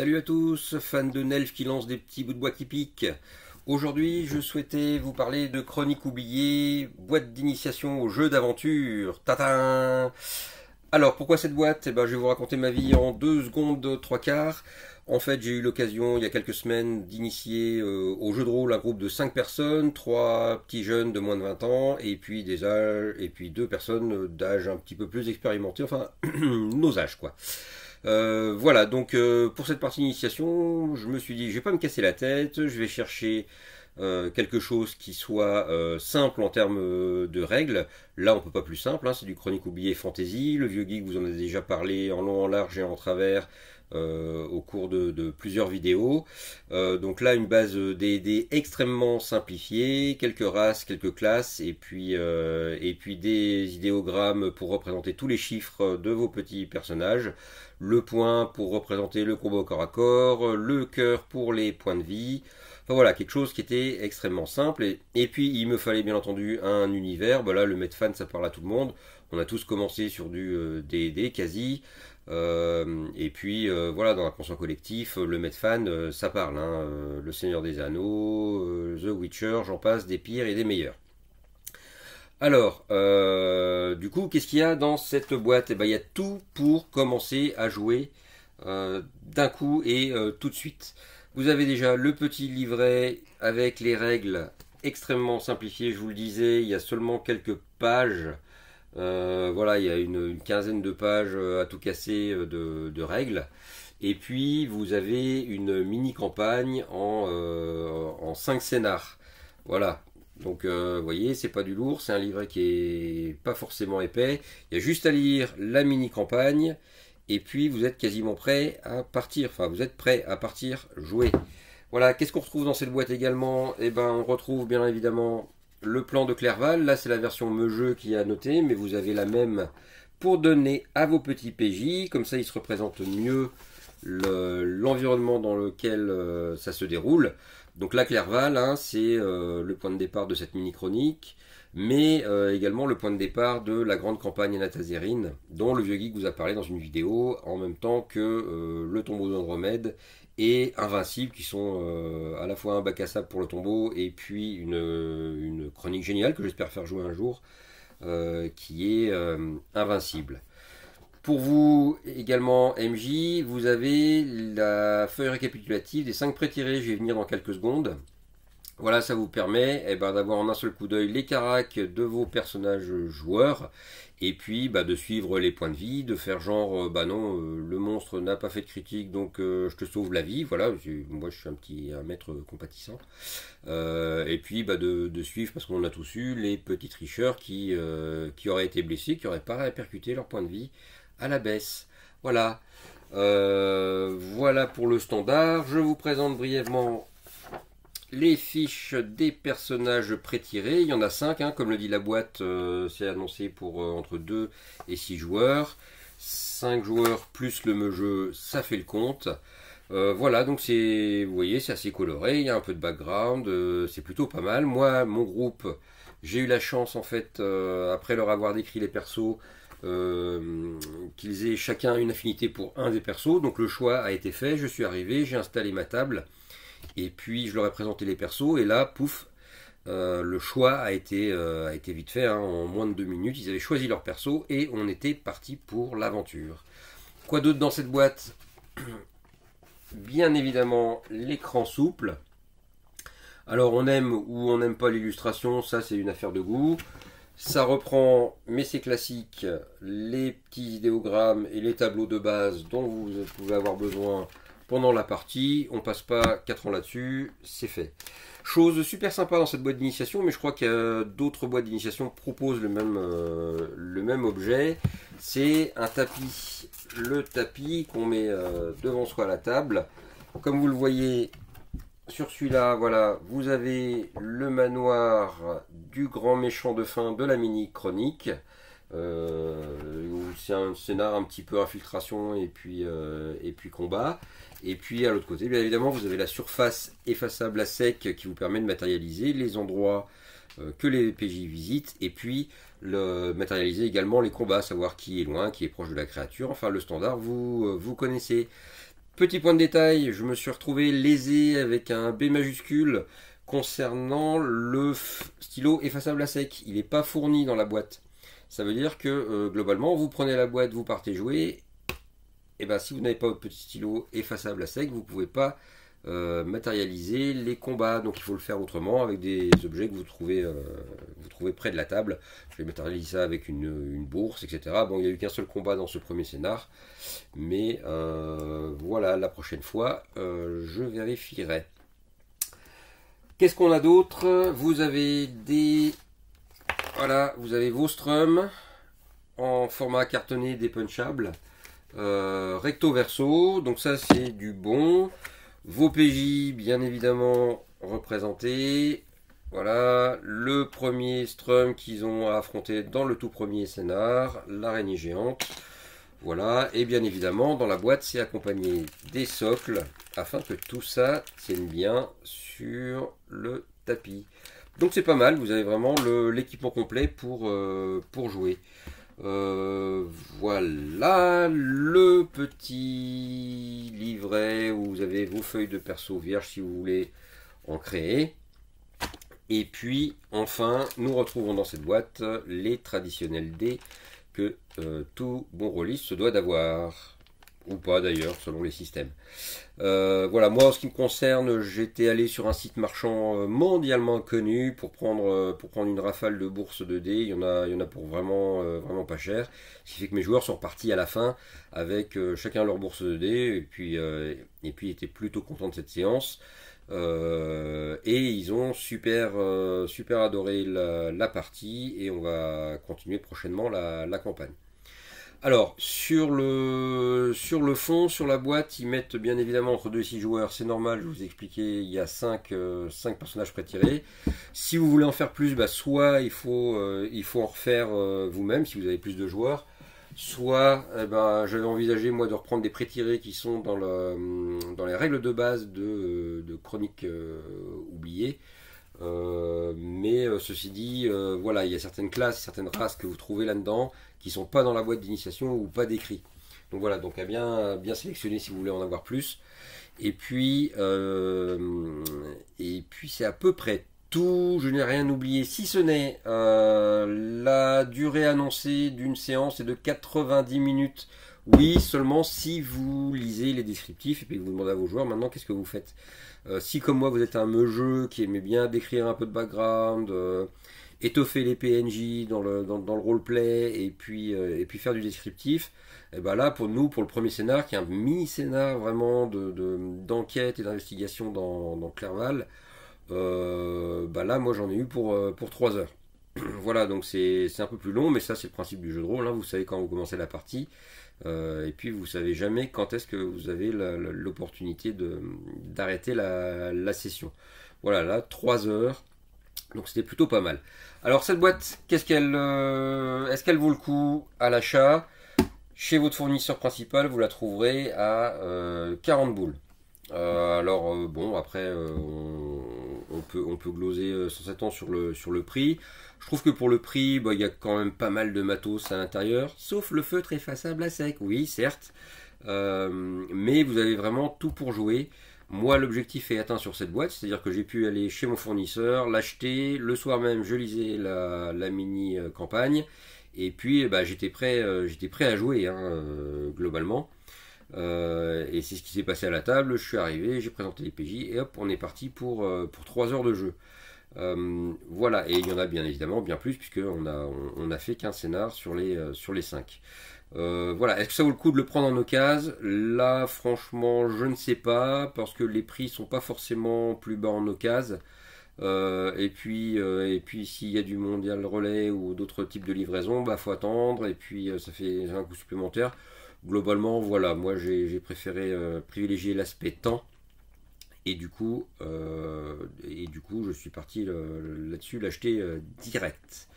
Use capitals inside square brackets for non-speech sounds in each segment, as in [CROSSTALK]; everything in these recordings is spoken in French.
Salut à tous, fans de Nelf qui lance des petits bouts de bois qui piquent. Aujourd'hui, je souhaitais vous parler de Chronique oubliée, boîte d'initiation au jeu d'aventure. Tatin Alors, pourquoi cette boîte eh ben, Je vais vous raconter ma vie en deux secondes, trois quarts. En fait, j'ai eu l'occasion, il y a quelques semaines, d'initier euh, au jeu de rôle un groupe de cinq personnes, trois petits jeunes de moins de 20 ans, et puis, des âges, et puis deux personnes d'âge un petit peu plus expérimenté, enfin, [CLEARS THROAT] nos âges, quoi. Euh, voilà, donc euh, pour cette partie initiation, je me suis dit, je vais pas me casser la tête, je vais chercher euh, quelque chose qui soit simple en termes de règles. Là, on peut pas plus simple, hein, c'est du chronique oublié fantasy. Le vieux geek, vous en a déjà parlé en long, en large et en travers. Euh, au cours de, plusieurs vidéos. Euh, donc là, une base euh, D&D extrêmement simplifiée, quelques races, quelques classes, et puis, et puis des idéogrammes pour représenter tous les chiffres de vos petits personnages, le point pour représenter le combat au corps à corps, le cœur pour les points de vie. Enfin voilà, quelque chose qui était extrêmement simple. Et, puis il me fallait bien entendu un univers. Voilà bah le Metfan, ça parle à tout le monde. On a tous commencé sur du D&D quasi. Euh, et puis euh, voilà, dans la l'inconscient collectif, euh, le metfan ça parle. Hein, le Seigneur des Anneaux, The Witcher, j'en passe des pires et des meilleurs. Alors, du coup, qu'est-ce qu'il y a dans cette boîte eh ben, il y a tout pour commencer à jouer d'un coup et tout de suite. Vous avez déjà le petit livret avec les règles extrêmement simplifiées. Je vous le disais, il y a seulement quelques pages. Euh, voilà, il y a une, quinzaine de pages euh, à tout casser euh, de, règles. Et puis, vous avez une mini-campagne en, cinq 5 scénars. Voilà. Donc, vous voyez, c'est pas du lourd, c'est un livret qui est pas forcément épais. Il y a juste à lire la mini-campagne, et puis vous êtes quasiment prêt à partir. Enfin, vous êtes prêt à partir jouer. Voilà, qu'est-ce qu'on retrouve dans cette boîte également Eh ben, on retrouve bien évidemment le plan de Clerval. Là, c'est la version me-jeu qui a noté, mais vous avez la même pour donner à vos petits PJ. Comme ça, ils se représentent mieux l'environnement dans lequel euh, ça se déroule. Donc là, Clerval, hein, c'est euh, le point de départ de cette mini-chronique, mais euh, également le point de départ de la grande campagne anatazérine, dont le vieux geek vous a parlé dans une vidéo, en même temps que le tombeau d'Andromède, et Invincible, qui sont euh, à la fois un bac à sable pour le tombeau et puis une, euh, chronique géniale que j'espère faire jouer un jour, euh, qui est Invincible. Pour vous également, MJ, vous avez la feuille récapitulative des 5 prêts Je vais venir dans quelques secondes. Voilà, ça vous permet eh ben, d'avoir en un seul coup d'œil les caracs de vos personnages joueurs et puis bah, de suivre les points de vie, de faire genre euh, bah non euh, le monstre n'a pas fait de critique donc euh, je te sauve la vie, voilà, moi je suis un petit un maître compatissant. et puis bah, de, suivre parce qu'on a tous eu les petits tricheurs qui, qui auraient été blessés, qui n'auraient pas répercuté leur point de vie à la baisse. Voilà. voilà pour le standard. Je vous présente brièvement les fiches des personnages prétirés. Il y en a 5, hein, comme le dit la boîte, euh, c'est annoncé pour euh, entre 2 et 6 joueurs. 5 joueurs plus le jeu, ça fait le compte. Euh, voilà, donc c'est, vous voyez, c'est assez coloré, il y a un peu de background, c'est plutôt pas mal. Moi, mon groupe, j'ai eu la chance, en fait, après leur avoir décrit les persos, qu'ils aient chacun une affinité pour un des persos. Donc le choix a été fait, je suis arrivé, j'ai installé ma table. Et puis je leur ai présenté les persos et là, pouf, euh, le choix a été, euh, a été vite fait. Hein. en moins de deux minutes, ils avaient choisi leur perso et on était parti pour l'aventure. Quoi d'autre dans cette boîte [CLEARS THROAT] Bien évidemment, l'écran souple. Alors on aime ou on n'aime pas l'illustration, ça c'est une affaire de goût. Ça reprend, mais c'est classique, les petits idéogrammes et les tableaux de base dont vous pouvez avoir besoin pendant la partie. On passe pas 4 ans là-dessus, c'est fait. Chose super sympa dans cette boîte d'initiation, mais je crois que d'autres boîtes d'initiation proposent euh, le même, objet. C'est un tapis, le tapis qu'on met euh, devant soi à la table. Comme vous le voyez sur celui-là, voilà, vous avez le manoir du grand méchant de fin de la mini chronique. Euh, c'est un scénar un petit peu infiltration et puis, euh, et puis combat. Et puis à l'autre côté, bien évidemment, vous avez la surface effaçable à sec qui vous permet de matérialiser les endroits euh, que les PJ visitent, et puis le, matérialiser également les combats, savoir qui est loin, qui est proche de la créature, enfin le standard, vous, vous connaissez. Petit point de détail, je me suis retrouvé lésé avec un B majuscule concernant le stylo effaçable à sec. Il n'est pas fourni dans la boîte. Ça veut dire que euh, globalement, vous prenez la boîte, vous partez jouer. Et ben, si vous n'avez pas votre petit stylo effaçable à sec, vous ne pouvez pas euh, matérialiser les combats. Donc, il faut le faire autrement avec des objets que vous trouvez, euh, vous trouvez près de la table. Je vais matérialiser ça avec une, une bourse, etc. Bon, il n'y a eu qu'un seul combat dans ce premier scénar. Mais voilà, la prochaine fois, je vérifierai. Qu'est-ce qu'on a d'autre Vous avez des voilà, vous avez vos strums en format cartonné dépunchable. Euh, recto verso, donc ça c'est du bon. Vos PJ bien évidemment représentés. Voilà, le premier strum qu'ils ont à affronter dans le tout premier scénar, l'araignée géante. Voilà, et bien évidemment, dans la boîte, c'est accompagné des socles afin que tout ça tienne bien sur le tapis. Donc c'est pas mal, vous avez vraiment l'équipement complet pour, euh, pour jouer. Euh, voilà le petit livret où vous avez vos feuilles de perso vierges si vous voulez en créer. Et puis enfin, nous retrouvons dans cette boîte les traditionnels dés que euh, tout bon relis se doit d'avoir ou pas d'ailleurs, selon les systèmes. Euh, voilà, moi en ce qui me concerne, j'étais allé sur un site marchand euh, mondialement connu pour prendre, euh, pour prendre une rafale de bourse de dés. Il y en a, il y en a pour vraiment, vraiment pas cher. Ce qui fait que mes joueurs sont repartis à la fin avec chacun leur bourse de dés et puis, et puis étaient plutôt contents de cette séance. et ils ont super, super adoré la, partie et on va continuer prochainement la campagne. Alors, sur le, sur le fond, sur la boîte, ils mettent bien évidemment entre 2 et 6 joueurs, c'est normal, je vous ai expliqué, il y a 5, euh, personnages prétirés. Si vous voulez en faire plus, bah, soit il faut, euh, en refaire euh, vous-même si vous avez plus de joueurs, soit eh ben, j'avais envisagé moi de reprendre des prétirés qui sont dans, hum, les règles de base de, Chroniques Oubliées. Euh, mais euh, ceci dit, euh, voilà, il y a certaines classes, certaines races que vous trouvez là-dedans qui sont pas dans la boîte d'initiation ou pas décrit. Donc voilà, donc à bien, bien sélectionner si vous voulez en avoir plus. Et puis, et puis c'est à peu près tout. Je n'ai rien oublié, si ce n'est la durée annoncée d'une séance est de 90 minutes. Oui, seulement si vous lisez les descriptifs et puis vous demandez à vos joueurs maintenant qu'est-ce que vous faites. Euh, si comme moi vous êtes un me jeu qui aimait bien décrire un peu de background, euh, étoffer les PNJ dans le, dans, roleplay et puis, euh, et puis faire du descriptif, et eh ben là pour nous, pour le premier scénar, qui est un mini-scénar vraiment d'enquête de, et d'investigation dans, dans Clerval, bah là moi j'en ai eu pour, pour 3 heures. [CLEARS THROAT] voilà, donc c'est un peu plus long, mais ça c'est le principe du jeu de rôle. Hein. Vous savez quand vous commencez la partie, euh, et puis vous savez jamais quand est-ce que vous avez l'opportunité d'arrêter la, session. Voilà, là, 3 heures. Donc c'était plutôt pas mal. Alors cette boîte, qu'est-ce qu'elle euh, est-ce qu'elle vaut le coup à l'achat Chez votre fournisseur principal, vous la trouverez à 40 euh, boules. alors bon, après on on peut, gloser euh, sans s'attendre sur le, sur le prix. Je trouve que pour le prix, bah, il y a quand même pas mal de matos à l'intérieur, sauf le feutre effaçable à sec, oui, certes. Euh, mais vous avez vraiment tout pour jouer. Moi, l'objectif est atteint sur cette boîte, c'est-à-dire que j'ai pu aller chez mon fournisseur, l'acheter. Le soir même, je lisais la, mini euh, campagne. Et puis, bah, j'étais prêt, prêt à jouer, hein, globalement. Euh, et c'est ce qui s'est passé à la table. Je suis arrivé, j'ai présenté les PJ et hop, on est parti pour, euh, pour 3 heures de jeu. Euh, voilà, et il y en a bien évidemment bien plus, puisqu'on a, on, a fait qu'un scénar sur les, sur les 5. voilà, est-ce que ça vaut le coup de le prendre en occasion Là, franchement, je ne sais pas, parce que les prix sont pas forcément plus bas en occasion. et puis, et puis s'il y a du mondial relais ou d'autres types de livraison, bah faut attendre. Et puis ça fait un coût supplémentaire globalement, voilà, moi j'ai préféré euh, privilégier l'aspect temps. Et du coup, euh, et du coup, je suis parti euh, là-dessus l'acheter direct.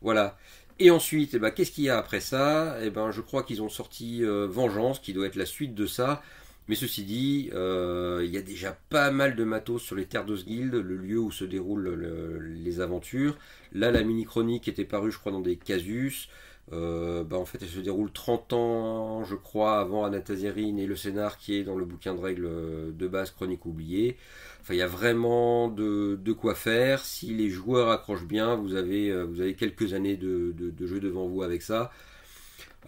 Voilà. Et ensuite, eh ben, qu'est-ce qu'il y a après ça eh ben, Je crois qu'ils ont sorti Vengeance, qui doit être la suite de ça. Mais ceci dit, il y a déjà pas mal de matos sur les terres Guild, le lieu où se déroulent les aventures. Là, la mini-chronique était parue, je crois, dans des casus. Euh, bah, en fait, elle se déroule 30 ans, je crois, avant Anatazerine et le scénar qui est dans le bouquin de règles euh, de base Chronique oubliée. Enfin, il y a vraiment de, quoi faire. Si les joueurs accrochent bien, vous avez, euh, vous avez quelques années de, jeu devant vous avec ça.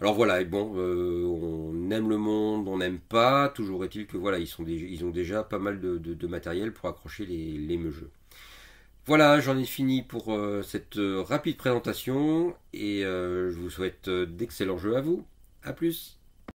Alors voilà, bon, on aime le monde, on n'aime pas. Toujours est-il que voilà, ils, sont ils ont déjà pas mal de, matériel pour accrocher les, les jeux. Voilà, j'en ai fini pour euh, cette euh, rapide présentation et euh, je vous souhaite d'excellents jeux à vous. A plus